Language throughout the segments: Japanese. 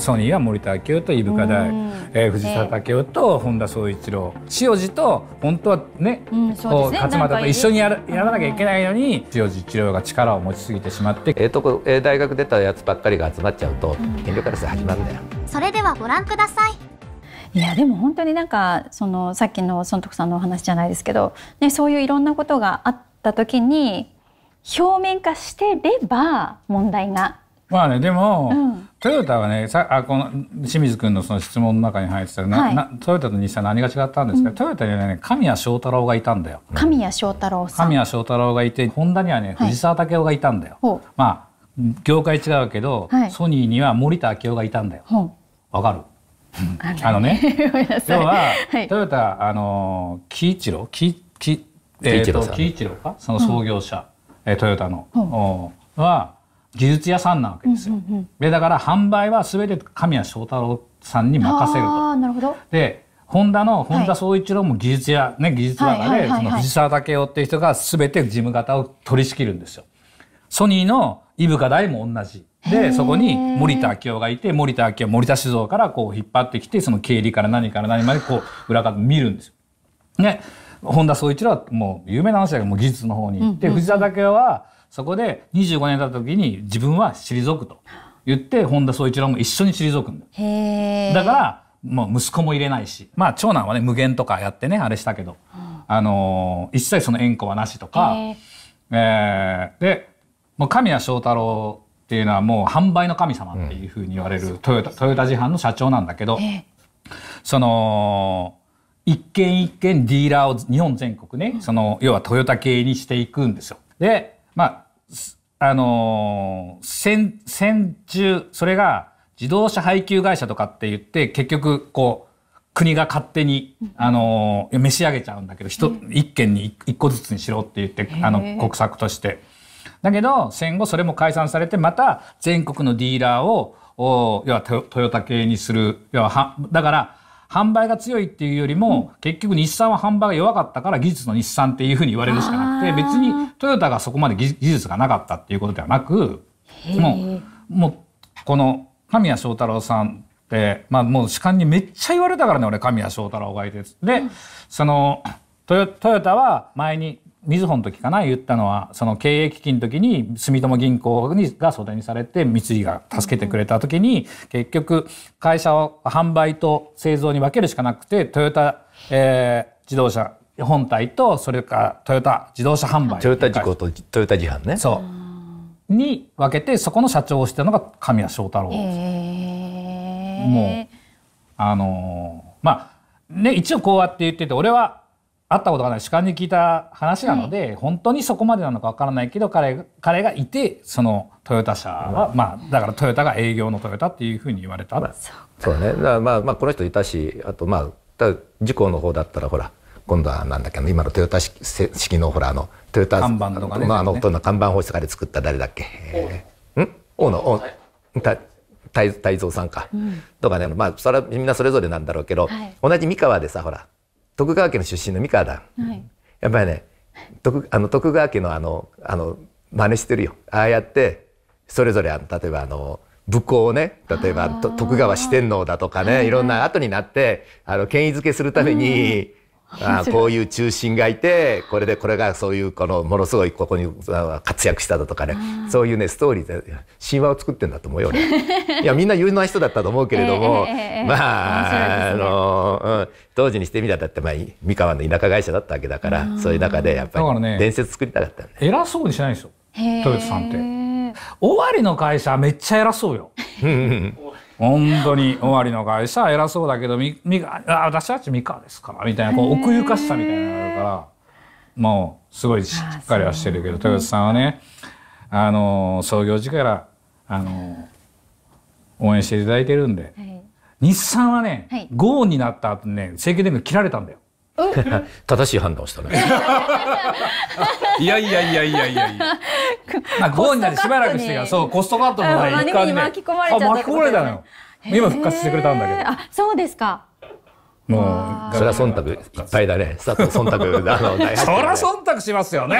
ソニーは森田明夫と伊深大、えー、藤沢武雄と本田宗一郎塩路と本当はね,、うんそうね勝俣と一緒にやらやらなきゃいけないのに塩路一郎が力を持ちすぎてしまってええとこええ大学出たやつばっかりが集まっちゃうと遠慮から始まるんだよ。それではご覧くださいいやでも本当になんかそのさっきの孫徳さんのお話じゃないですけど、ね、そういういろんなことがあった時に表面化してれば問題がまあねでも、うん、トヨタはねさあこの清水君のその質問の中に入ってたら、はい、なトヨタと日産何が違ったんですか、うん、トヨタにはね神谷翔太郎がいたんだよ神谷翔太郎神谷翔太郎がいてホンダにはね、藤沢武雄がいたんだよ、まあ業界違うけど、はい、ソニーには森田昭夫がいたんだよわかる あのね要は、トヨタあの喜一郎喜一郎かその創業者、うん、トヨタの、は技術屋さんなわけですよ。うんうんうん、でだから販売は全て神谷正太郎さんに任せると。なるほどでホンダの本田宗一郎も技術屋、はい、ね技術若で、その藤沢武雄っていう人が全て事務方を取り仕切るんですよ。ソニーの伊深大も同じ。で、そこに森田明夫がいて、森田明夫、森田酒造からこう引っ張ってきて、その経理から何から何までこう裏方見るんですよ。ね、本田宗一郎はもう有名な話だけど、もう技術の方に行って、うんうん、藤沢武雄はそこで25年経った時に自分は退くと言って本田宗一郎も一緒に退くんだだからもう息子も入れないしまあ長男はね無限とかやってねあれしたけど、うん、あの一切その縁故はなしとか、えー、でもう神谷翔太郎っていうのはもう販売の神様っていうふうに言われる、うん、トヨタトヨタ自販の社長なんだけど、その一軒一軒ディーラーを日本全国ね、うん、その要はトヨタ系にしていくんですよ。でまああの戦戦中それが自動車配給会社とかって言って結局こう国が勝手に、あの召し上げちゃうんだけど一、一軒に一個ずつにしろって言ってあの国策として。だけど戦後それも解散されてまた全国のディーラーをお要はトヨタ系にする要はだから販売が強いっていうよりも、うん、結局日産は販売が弱かったから技術の日産っていうふうに言われるしかなくて別にトヨタがそこまで技術がなかったっていうことではなくもうもうこの神谷翔太郎さんって、まあ、もう主観にめっちゃ言われたからね俺神谷翔太郎がいてで、うん、そのトヨトヨタは前にみずほの時かな言ったのはその経営危機の時に住友銀行にが袖にされて三井が助けてくれた時に結局会社を販売と製造に分けるしかなくてトヨタ、えー、自動車本体とそれからトヨタ自動車販売トヨタ事故とトヨタ自販ねそうに分けてそこの社長をしてたのが神谷翔太郎、えー、もうあのー、まあね一応こうやって言ってて俺は会ったことがない主観に聞いた話なので、本当にそこまでなのかわからないけど彼彼がいてそのトヨタ社は、うん、まあ、だからトヨタが営業のトヨタっていうふうに言われた、まあ、そうねだからまあ、まあ、この人いたしあとまあた事故の方だったらほら今度はなんだっけ今のトヨタ式のほらあのトヨタ看板とかね、まあ、あのの看板方式で作った誰だっけ、うん大野大野太蔵さんか、うん、とかねまあそれはみんなそれぞれなんだろうけど、はい、同じ三河でさほら徳川家の出身の三河だ、はい、やっぱりね徳あの徳川家のあのあの真似してるよああやってそれぞれあの例えばあの武功をね例えば徳川四天王だとかね、い、ろんな後になってあの権威付けするために、うんあこういう中心がいてこれでこれがそういうこのものすごいここに活躍しただとかねそういうねストーリーで神話を作ってんだと思うよね。いやみんな有能な人だったと思うけれども、まあ、あの、うん、当時にしてみたらだってまあ三河の田舎会社だったわけだからそういう中でやっぱり伝説作りたかったね、偉そうにしないんですよ豊田さんって。尾張の会社めっちゃ偉そうよ。本当に終わりの会社は偉そうだけどみみあ私たち三河ですからみたいなこう奥ゆかしさみたいなのがあるからもうすごいしっかりはしてるけど豊田さんはねあの創業時からあの応援していただいてるんで、はい、日産はね、はい、ンになった後にね政権電力切られたんだよ。正しい判断をしたね。いやいやいやいやいやいや。まあ、5になってしばらくしてから、そう、コストカットもね、一回ね。巻き込まれたのよ。今復活してくれたんだけど。あ、そうですか。もう、それは忖度いっぱいだね。佐藤忖度、あの、な。そりゃ忖度しますよね。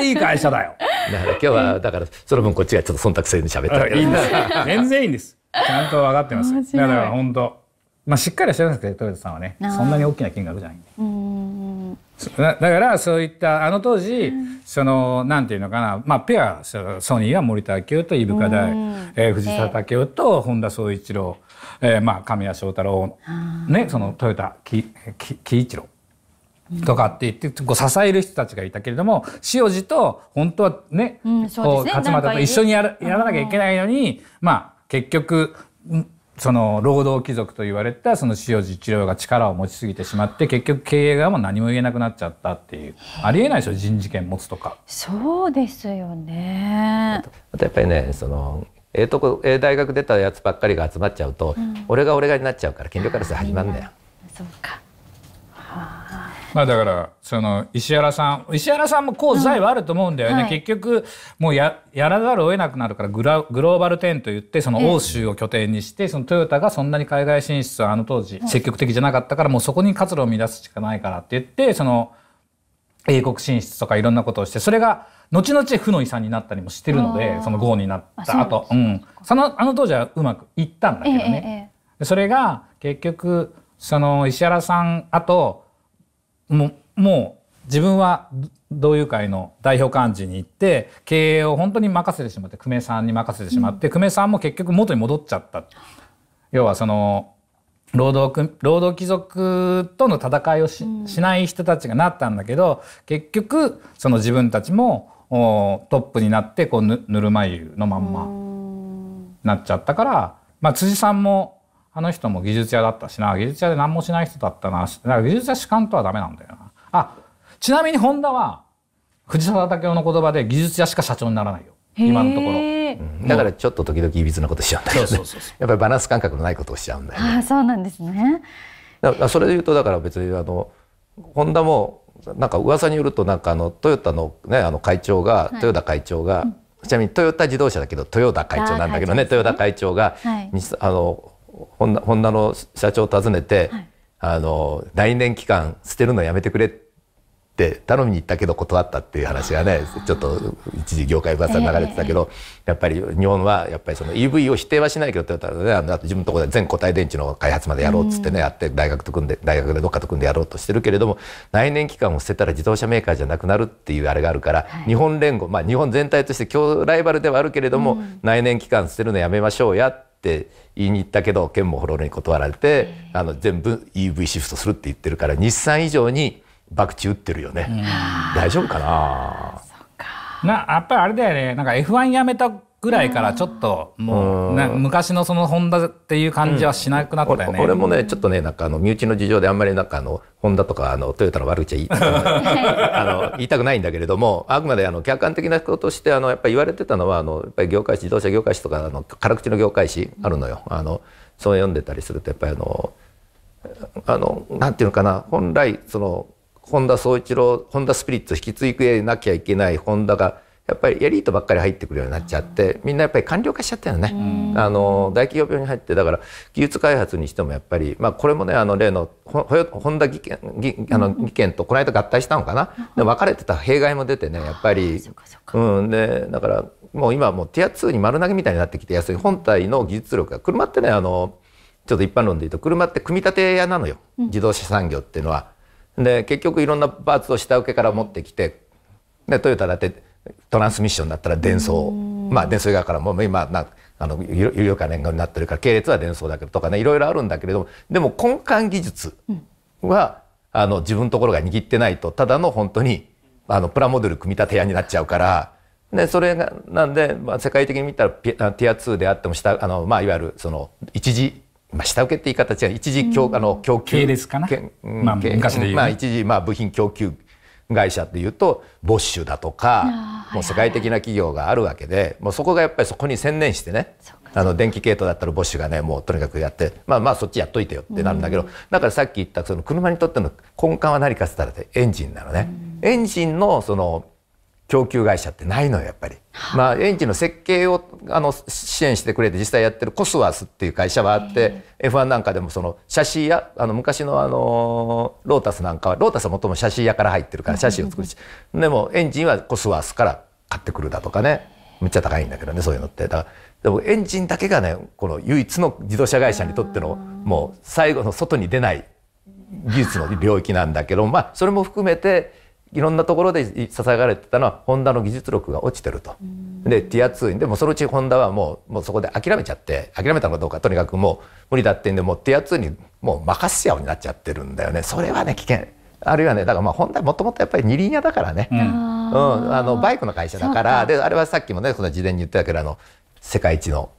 いい会社だよ。だから今日は、だから、その分こっちがちょっと忖度せずに喋った。いいんです。全然いいんです。ちゃんと分かってます。だから本当。まあ、しっかりしてるんですけど豊田さんはねそんなに大きな金額じゃないんでだからそういったあの当時、うん、そのなんていうのかな、まあ、ペアソニーは森田明夫と伊深大、えー、藤沢武雄と本田宗一郎、えーまあ、神谷正太郎、ね、その豊田喜一郎とかって言ってこう支える人たちがいたけれども塩路と本当はね,、うん、うね勝俣と一緒にやらやらなきゃいけないのに、まあ結局その労働貴族と言われたその塩地治療が力を持ちすぎてしまって結局経営側も何も言えなくなっちゃったっていうありえないでしょ人事権持つとかそうですよねあとやっぱりねそのええー、とこええー、大学出たやつばっかりが集まっちゃうと、うん、俺が俺がになっちゃうから権力争い始まんだよそうかまあだからその石原さん石原さんも功罪はあると思うんだよね、はい、結局もうややらざるを得なくなるからグラグローバル10といってその欧州を拠点にして、そのトヨタがそんなに海外進出はあの当時積極的じゃなかったから、もうそこに活路を乱すしかないからって言ってその英国進出とかいろんなことをしてそれが後々負の遺産になったりもしてるのでその豪になった後うん、そのあの当時はうまくいったんだけどね。えええ、それが結局その石原さんあとももう自分は同友会の代表幹事に行って経営を本当に任せてしまって久米さんに任せてしまって、うん、久米さんも結局元に戻っちゃった要はその労働労働貴族との戦いをし,、しない人たちがなったんだけど、うん、結局その自分たちもトップになってこうぬぬるま湯のまんまなっちゃったから、まあ、辻さんもあの人も技術屋だったしな、技術屋で何もしない人だったな、だから技術屋主観とはダメなんだよな。あ、ちなみにホンダは、藤沢武雄の言葉で技術屋しか社長にならないよ。今のところ。だからちょっと時々いびつなことしちゃうんだけね、そうそうそうやっぱりバランス感覚のないことをしちゃうんだよ、ね、あそうなんですね。だそれで言うとだから別にあのホンダもなんか噂によるとなんかあのトヨタのねあの会長が、豊田会長が、うんちなみにトヨタ自動車だけどトヨタ会長なんだけどね、トヨタ会長が、はい、あの本田の社長を訪ねて、はい、あの来年期間捨てるのやめてくれって頼みに行ったけど断ったっていう話がねちょっと一時業界噂に流れてたけど、えー、やっぱり日本はやっぱりその EV を否定はしないけどって言ったら、ね、あと自分のところで全固体電池の開発までやろうっつってね、やって大学と組んで大学でどっかと組んでやろうとしてるけれども来年期間を捨てたら自動車メーカーじゃなくなるっていうあれがあるから、はい、日本連合まあ日本全体として強ライバルではあるけれども、来年期間捨てるのやめましょうやってって言いに行ったけど県もほろろに断られてあの全部 EV シフトするって言ってるから日産以上に博打打ってるよね大丈夫かなまあやっぱりあれだよねなんか F1 やめたぐらいからちょっともう、ね、昔のそのホンダっていう感じはしなくなったよね、うん、もねちょっとねなんかあの身内の事情であんまりなんかあのホンダとかあのトヨタの悪口は言い あの言いたくないんだけれどもあくまであの客観的なこととしてあのやっぱり言われてたのはあのやっぱり業界誌自動車業界誌とかあの辛口の業界誌あるのよ。あのそう読んでたりするとやっぱりあのあのなんていうのかな本来その本田宗一郎本田スピリッツを引き継いでなきゃいけない本田がやっぱりエリートばっかり入ってくるようになっちゃってみんなやっぱり官僚化しちゃったよねあの大企業病に入ってだから技術開発にしてもやっぱり、まあ、これもねあの例の本田技研あの技研とこの間合体したのかな、うん、で別れてた弊害も出てねやっぱりうんでだからもう今もうティア2に丸投げみたいになってきて安す本体の技術力が車ってねあのちょっと一般論で言うと車って組み立て屋なのよ自動車産業っていうのは。で結局いろんなパーツを下請けから持ってきてでトヨタだってトランスミッションだったら伝送、まあ伝送側からも今まあの有料化年号になってるから系列は伝送だけどとかねいろいろあるんだけれどもでも根幹技術は、うん、あの自分のところが握ってないとただの本当にあのプラモデル組み立て屋になっちゃうから。でそれがなんで、まあ、世界的に見たらティア2であっても下あの、まあ、いわゆるその一時、まあ、下請けって言い方違う一時供,、あの供給系ですかな、まあ、昔で言う、ね、まあ、一時、まあ、部品供給会社っていうとボッシュだとかもう世界的な企業があるわけでもうそこがやっぱりそこに専念してねあの電気系統だったらボッシュがねもうとにかくやってまあまあそっちやっといてよってなるんだけど、だからさっき言ったその車にとっての根幹は何かっつったらエンジンなのね。エンジンのその供給会社ってないのよやっぱり、まあ、園児の設計をあの支援してくれて実際やってるコスワスっていう会社はあって F1 なんかでもその写真やあの昔のあのロータスなんかはロータスはもとも写真屋から入ってるから写真を作るしでもエンジンはコスワスから買ってくるだとかねめっちゃ高いんだけどねそういうのってだからでもエンジンだけがねこの唯一の自動車会社にとってのもう最後の外に出ない技術の領域なんだけどまあそれも含めていろんなところでさがれてたのはホンダの技術力が落ちてると。でティア2でもそのうちホンダはもうもうそこで諦めちゃって諦めたのかどうかとにかくもう無理だってんでもうティア2にもう任せちゃうになっちゃってるんだよねそれはね危険。あるいはねだからまあホンダもともとやっぱり二輪屋だからね、うん、うん、あのバイクの会社だからであれはさっきもねの事前に言ったけどあの世界一の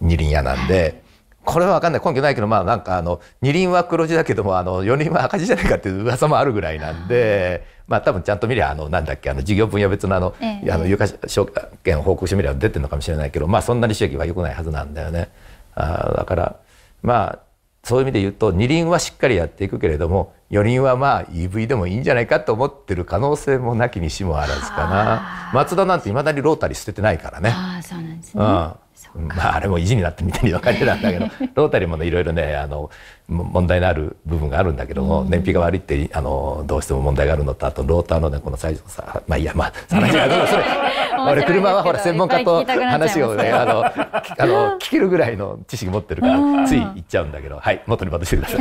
二輪屋なんで。これは分かんない根拠ないけどまあなんかあの2輪は黒字だけどもあの4輪は赤字じゃないかっていう噂もあるぐらいなんでまあ多分ちゃんと見りゃあのなんだっけあの事業分野別のあの,、ええ、あの有価証券報告書見りゃ出てるのかもしれないけどまあそんなに収益は良くないはずなんだよね。あだからまあそういう意味で言うと二輪はしっかりやっていくけれども四輪はまあ EV でもいいんじゃないかと思ってる可能性もなきにしもあらずかな。松田なんていまだにロータリー捨ててないからね。あそうなんですね、うんまああれも意地になってみたいな感じなんだけど ロータリーもね、いろいろねあの問題のある部分があるんだけども、うん、燃費が悪いってあのどうしても問題があるのとあとローターのねこの最初さまあいやまあ話がそれ 俺車はほら専門家と話をねあのあの聞けるぐらいの知識持ってるからつい言っちゃうんだけどはい元に戻してください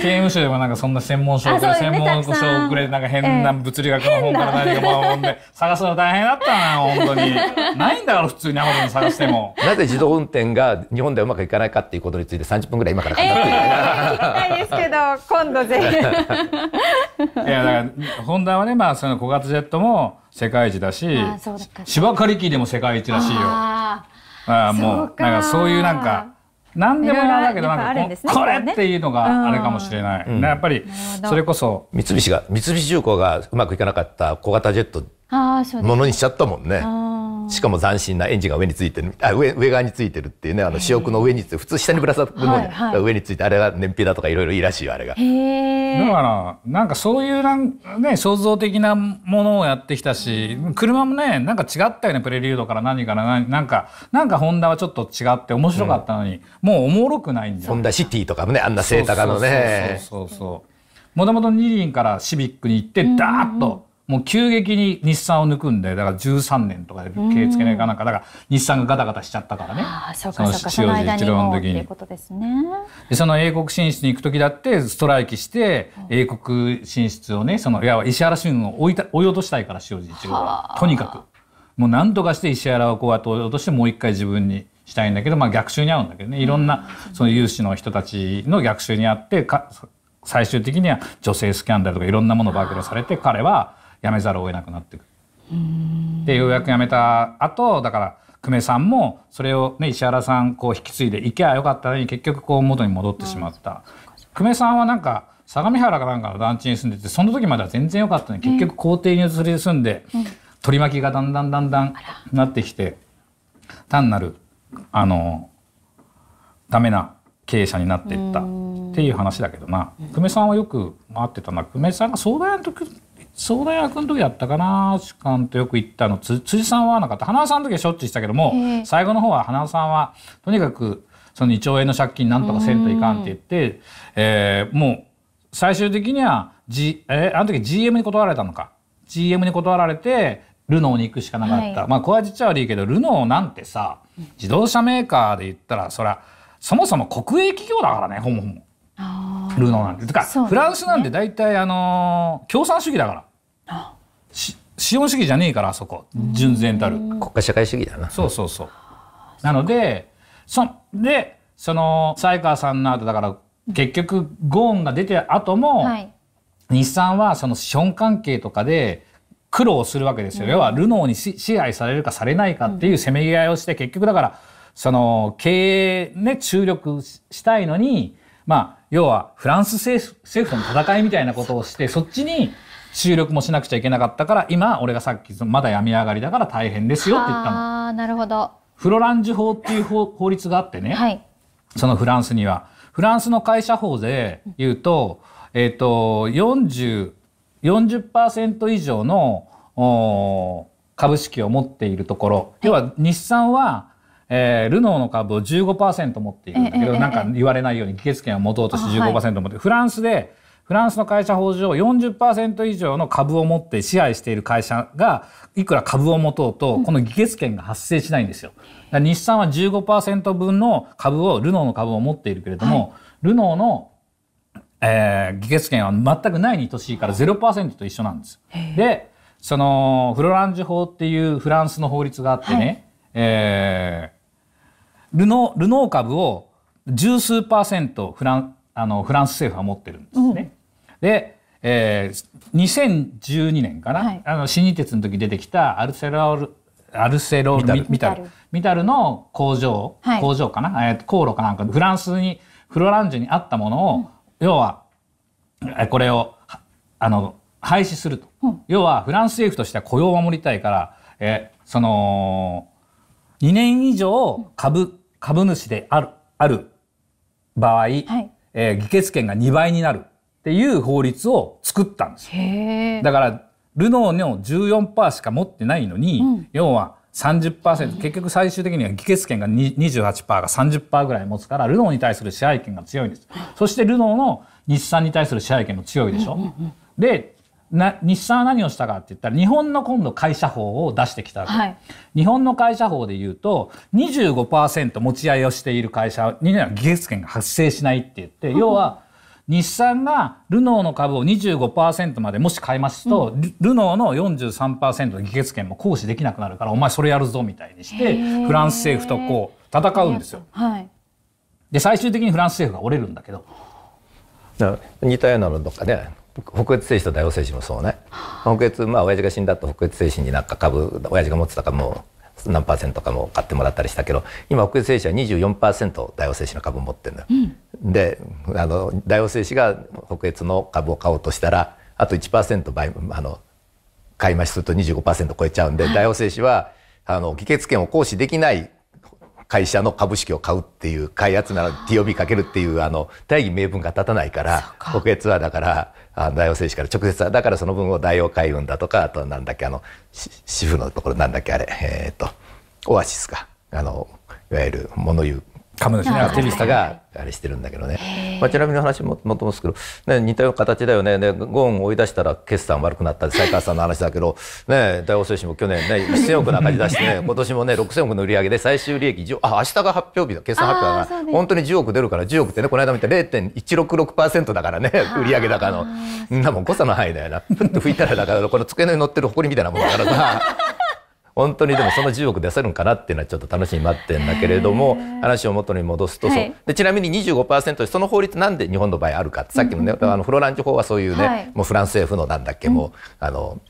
刑務所でもなんかそんな専門書遅専門書遅れなんか変な物理学の本から何かあんで 探すの大変だったな本当にないんだか普通にアマゾン探してもなぜ自動運転が日本でうまくいかないかっていうことについて30分ぐらい今から考えてる、えー聞きたいですけど、今度ぜひ。いや、だから、ホンダはね、まあ、その小型ジェットも世界一だし。芝刈り機でも世界一らしいよ。ああ、もう、なんか、そういうなんか。何でもやらないけどなんかこれっていうのがあれかもしれない、やっぱりそれこそ三菱が三菱重工がうまくいかなかった小型ジェットものにしちゃったもんね。しかも斬新なエンジンが上についてるあ上上側についてるっていうねあの主翼の上について普通下にぶら下がるのに、はいはい、上についてあれが燃費だとかいろいろいいらしいよあれが。だからなんかそういうなんね創造的なものをやってきたし車もねなんか違ったよねプレリュードから何から何なんかなんかホンダはちょっと違って面白かったのに、うん、もうおもろくないんじゃホンダシティとかもねあんな背高のね。そうそうそうそうもともと二輪からシビックに行ってダーッと。もう急激に日産を抜くんでだから13年とかで経営つけないかなんかだから日産がガタガタしちゃったからねその塩地一郎の時にでその英国進出に行く時だってストライキして英国進出をねそのいわ石原俊を追いた追い落としたいから塩尻一郎はとにかくもう何とかして石原をこうやって追い落としてもう一回自分に。したいんだけど、まあ、逆襲に合うんだけどねいろんなその有志の人たちの逆襲にあってか最終的には女性スキャンダルとかいろんなものを暴露されて彼は辞めざるを得なくなってくる。でようやく辞めた後だから久米さんもそれを、ね、石原さんこう引き継いでいけばよかったのに結局こう元に戻ってしまった。久米さんはなんか相模原かなんかの団地に住んでてその時までは全然良かったのに結局校庭に移り住んで、取り巻きがだんだんだんだんなってきて単なるあのダメな経営者になっていったっていう話だけどな久米さんはよく回ってたな久米さんが相談の時総大学の時やったかな主観とよく言ったの辻さんはなかった花輪さんの時はしょっちゅうしたけども、最後の方は花輪さんはとにかくその2兆円の借金なんとかせんといかんって言って、えー、もう最終的には、G えー、あの時 GM に断られたのか GM に断られてルノーに行くしかなかった、はい、まあこれは実は悪いけどルノーなんてさ自動車メーカーで言ったらそりゃそもそも国営企業だからねほぼほぼ。ルノーなんです。だかね、フランスなんて大体あの共産主義だから資本主義じゃねえからあそこ純然たる国家社会主義だなそうそうそうなのでそでその才川さんの後だから結局ゴーンが出て後も、はい、日産はその資本関係とかで苦労するわけですよ、うん、要はルノーに支配されるかされないかっていうせめぎ合いをして、うん、結局だからその経営ね注力したいのにまあ、要はフランス政府との戦いみたいなことをして、そっちに収録もしなくちゃいけなかったから、今、俺がさっき、まだ病み上がりだから大変ですよって言ったの。ああ、なるほど。フロランジュ法っていう法法律があってね、はい、そのフランスには。フランスの会社法で言うと、えっ、ー、と、40、40%以上の株式を持っているところ、要は日産はえー、ルノーの株を15%持っているんだけど、なんか言われないように議決権を持とうとして15%持って、フランスで、フランスの会社法上40%以上の株を持って支配している会社がいくら株を持とうとこの議決権が発生しないんですよ。日産は15%分の株をルノーの株を持っているけれども、はい、ルノーの、えー、議決権は全くないに等しいから0%と一緒なんです。でそのフロランジュ法っていうフランスの法律があってね、はい、えールノルノー株を十数パーセントフランあのフランス政府は持ってるんですね。うん、で、えー、2012年かな、はい、あの新日鉄の時出てきたアルセロールアルセロールミタルミタルの工場、工場かな、えー、航路かなんかフランスにフロランジュにあったものを、うん、要はこれをあの廃止すると、うん、要はフランス政府としては雇用を守りたいから、えその2年以上株、うん株主である、ある場合、はい、えー、議決権が2倍になるっていう法律を作ったんですよ。だから、ルノーの14%しか持ってないのに、うん、要は30%、結局最終的には議決権が28%が30%ぐらい持つから、ルノーに対する支配権が強いんです。そしてルノーの日産に対する支配権も強いでしょ。うで、な日産は何をしたかって言ったら日本の今度会社法を出してきたはい、日本の会社法でいうと25%持ち合いをしている会社には議決権が発生しないって言って、要は日産がルノーの株を25%までもし買いますと、うん、ルノーの43%の議決権も行使できなくなるからお前それやるぞみたいにしてフランス政府とこう戦うんですよ。はい、で最終的にフランス政府が折れるんだけど。似たようなのとかね北越精神と大王精神もそうね北越まあ親父が死んだと北越精神になんか株親父が持ってたかも何パーセントかも買ってもらったりしたけど今北越精神は24%大王精神の株を持ってるのよ、うん、であの大王精神が北越の株を買おうとしたらあと1%倍あの買い増しすると25%超えちゃうんで、はい、大王製紙はあの議決権を行使できない会社の株式を買うっていう開発なら TOB かけるっていうあの大義名分が立たないから北越はだから大王製紙から直接だからその分を大王海運だとかあとなんだっけあの主婦のところなんだっけあれえっ、とオアシスかあのいわゆる物言う株主ねアクティビストがあれしてるんだけどね、まあ、ちなみに話ももともですけど、ね、似たような形だよねねゴーンを追い出したら決算悪くなった才川さんの話だけど、ね、大王製紙も去年ね1000億の赤字出してね 今年もね6000億の売り上げで最終利益あ明日が発表日だ決算発表だから本当に10億出るから10億ってねこの間見た0.166%だからね売り上げ高のんなも誤差の範囲だよなふっと拭いたらだからこの机の上に乗ってる埃みたいなもんだからさ。本当にでもその10億出せるんかなっていうのはちょっと楽しみに待ってんだけれども話を元に戻すとそう、でちなみに25%その法律なんで日本の場合あるかさっきのね、あのフロランチ法はそういうね、もうフランス政府のなんだっけ、もうあの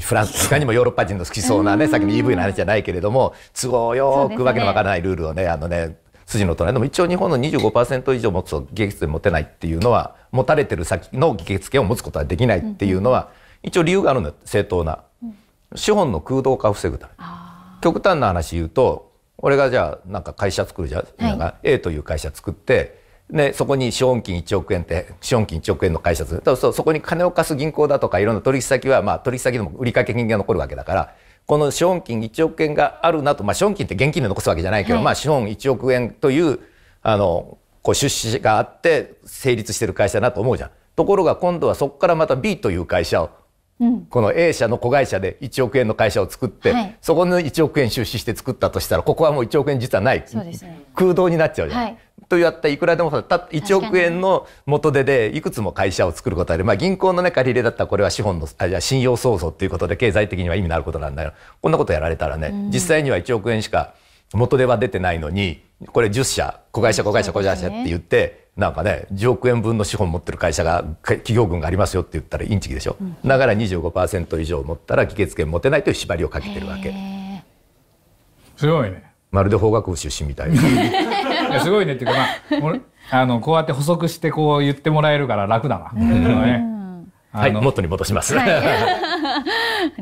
フランス他にもヨーロッパ人の好きそうなね、さっきの EV の話じゃないけれども、都合よくわけのわからないルールをね、あのね、筋の隣でも一応日本の25%以上持つと議決権持てないっていうのは、持たれてる先の議決権を持つことはできないっていうのは、一応理由があるんだ、正当な。資本の空洞化を防ぐため極端な話言うと俺がじゃあなんか会社作るじゃん、はい、A という会社作ってでそこに資本金1億円って資本金1億円の会社するそそこに金を貸す銀行だとかいろんな取引先は、まあ、取引先でも売掛金が残るわけだからこの資本金1億円があるなと、まあ、資本金って現金で残すわけじゃないけど、はい、まあ、資本1億円というあのこう出資があって成立してる会社だなと思うじゃん。ところが今度はそこからまた B という会社をこの A 社の子会社で1億円の会社を作って、はい、そこの1億円出資して作ったとしたらここはもう1億円実はない、ね、空洞になっちゃうじゃない、はい、とやったいくらでもた1億円の元手でいくつも会社を作ることある、まあ、銀行の、ね、借り入れだったらこれは資本のあ信用創造ということで経済的には意味のあることなんだけどこんなことやられたらね、実際には1億円しか元手は出てないのにこれ10社子会社子会社子会社って言って。なんかね、10億円分の資本持ってる会社が、企業群がありますよって言ったらインチキでしょ。うだから25%以上持ったら議決権持てないという縛りをかけてるわけ。すごいね。まるで法学部出身みたいな。すごいねっていうか、まあ、あの、こうやって補足してこう言ってもらえるから楽だな。ね、はい、元に戻します。い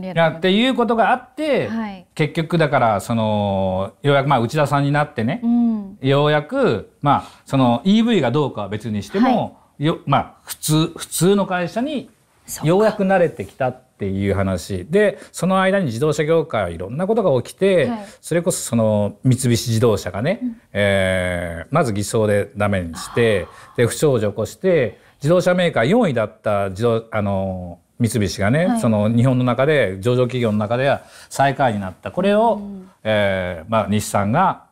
や っていうことがあって、はい、結局だからそのようやくまあ内田さんになってね、うんようやく、まあ、その EV がどうかは別にしても、はい、よまあ、普通普通の会社にようやく慣れてきたっていう話でその間に自動車業界はいろんなことが起きて、はい、それこそその三菱自動車がね、うん、えー、まず偽装でダメにしてで不祥事を起こして自動車メーカー4位だった自動あの三菱がね、はい、その日本の中で上場企業の中では最下位になったこれを、うん、えー、まあ、日産が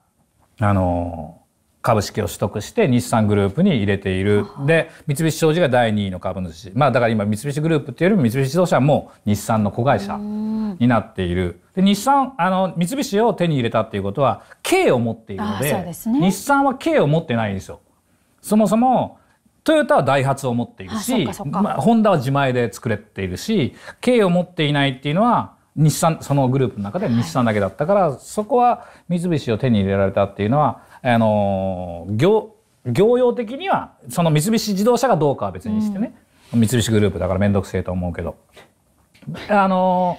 あの株式を取得して日産グループに入れているで三菱商事が第2位の株主まあだから今三菱グループっていうよりも三菱自動車もう日産の子会社になっているで日産あの三菱を手に入れたっていうことは K を持っているので、ね、日産は K を持ってないんですよ。そもそもトヨタはダイハツを持っているし、まあ、ホンダは自前で作れているし、K を持っていないっていうのは、日産そのグループの中では日産だけだったから、はい、そこは三菱を手に入れられたっていうのはあの業業用的にはその三菱自動車がどうかは別にしてね、うん、三菱グループだから面倒くせえと思うけどあの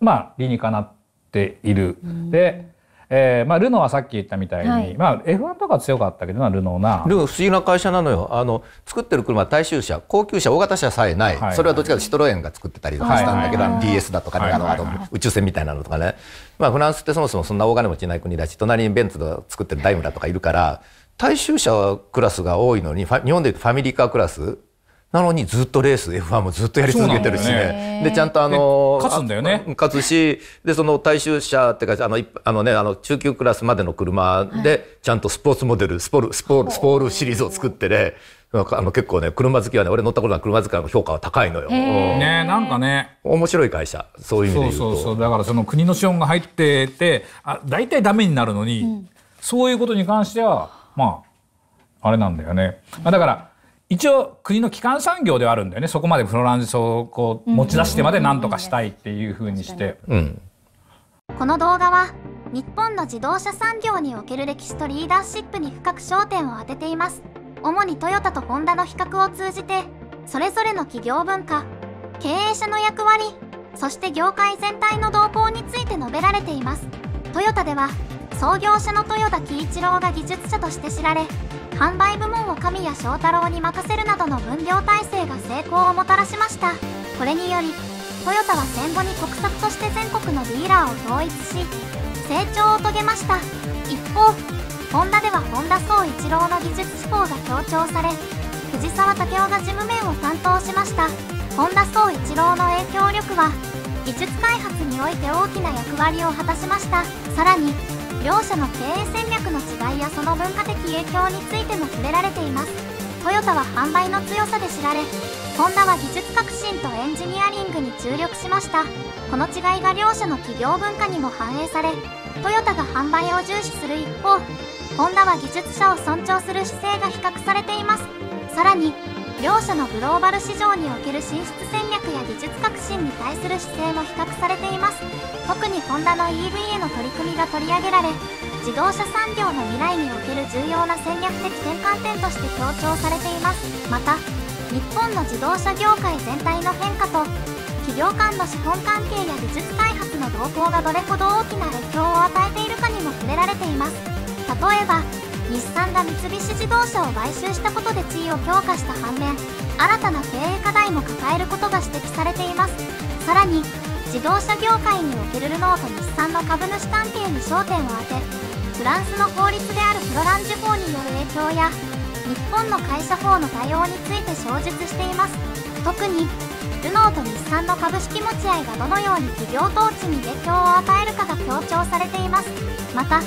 まあ理にかなっている。うん、でえーまあ、ルノーはさっき言ったみたいに、はい、まあ、F1 とか強かったけどなルノーなルノー不思議な会社なのよあの作ってる車は大衆車高級車大型車さえない、はい、それはどっちかというとシトロエンが作ってたりとかしたんだけど、はいはいはい、DS だとかね、はい、あの宇宙船みたいなのとかね、まあ、フランスってそもそもそんな大金持ちない国だし隣にベンツが作ってるダイムラとかいるから大衆車クラスが多いのに日本でいうとファミリーカークラスなのにずっとレース F1 もずっとやり続けてるしね。ねでちゃんとあの勝つんだよね。勝つしでその大衆車ってかあのあのねあの中級クラスまでの車でちゃんとスポーツモデルスポルスポルスポールシリーズを作ってね。あの結構ね車好きはね俺乗ったこと車好きの評価は高いのよ。ねなんかね面白い会社そういう意味で言うと。そうそうそうだからその国の資本が入っててあ大体ダメになるのに、うん、そういうことに関してはまああれなんだよね。まあ、だから一応国の基幹産業ではあるんだよねそこまでフロランスをこう持ち出してまで何とかしたいっていうふうにして、うん、この動画は日本の自動車産業における歴史とリーダーシップに深く焦点を当てています主にトヨタとホンダの比較を通じてそれぞれの企業文化経営者の役割そして業界全体の動向について述べられていますトヨタでは創業者の豊田喜一郎が技術者として知られ販売部門神谷翔太郎に任せるなどの分業体制が成功をもたらしましたこれによりトヨタは戦後に国策として全国のディーラーを統一し成長を遂げました一方ホンダでは本田宗一郎の技術志向が強調され藤沢武雄が事務面を担当しました本田宗一郎の影響力は技術開発において大きな役割を果たしましたさらに両社の経営戦略の違いやその文化的影響についても触れられていますトヨタは販売の強さで知られホンダは技術革新とエンジニアリングに注力しましたこの違いが両社の企業文化にも反映されトヨタが販売を重視する一方ホンダは技術者を尊重する姿勢が比較されていますさらに両社のグローバル市場における進出戦略や技術革新に対する姿勢も比較されています特にホンダの EV への取り組みが取り上げられ自動車産業の未来における重要な戦略的転換点として強調されていますまた日本の自動車業界全体の変化と企業間の資本関係や技術開発の動向がどれほど大きな影響を与えているかにも触れられています例えば日産が三菱自動車を買収したことで地位を強化した反面新たな経営課題も抱えることが指摘されていますさらに自動車業界におけるルノーと日産の株主関係に焦点を当てフランスの法律であるフロランジュ法による影響や日本の会社法の対応について詳述しています特にルノーと日産の株式持ち合いがどのように企業統治に影響を与えるかが強調されていますまた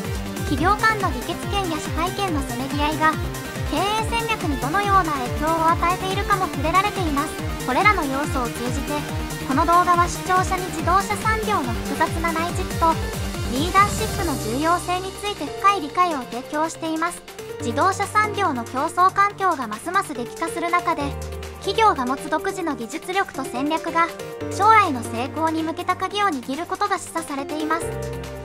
企業間の議決権や社会権のせめぎ合いが経営戦略にどのような影響を与えているかも触れられていますこれらの要素を通じてこの動画は視聴者に自動車産業の複雑な内実とリーダーシップの重要性について深い理解を提供しています自動車産業の競争環境がますます激化する中で企業が持つ独自の技術力と戦略が将来の成功に向けた鍵を握ることが示唆されています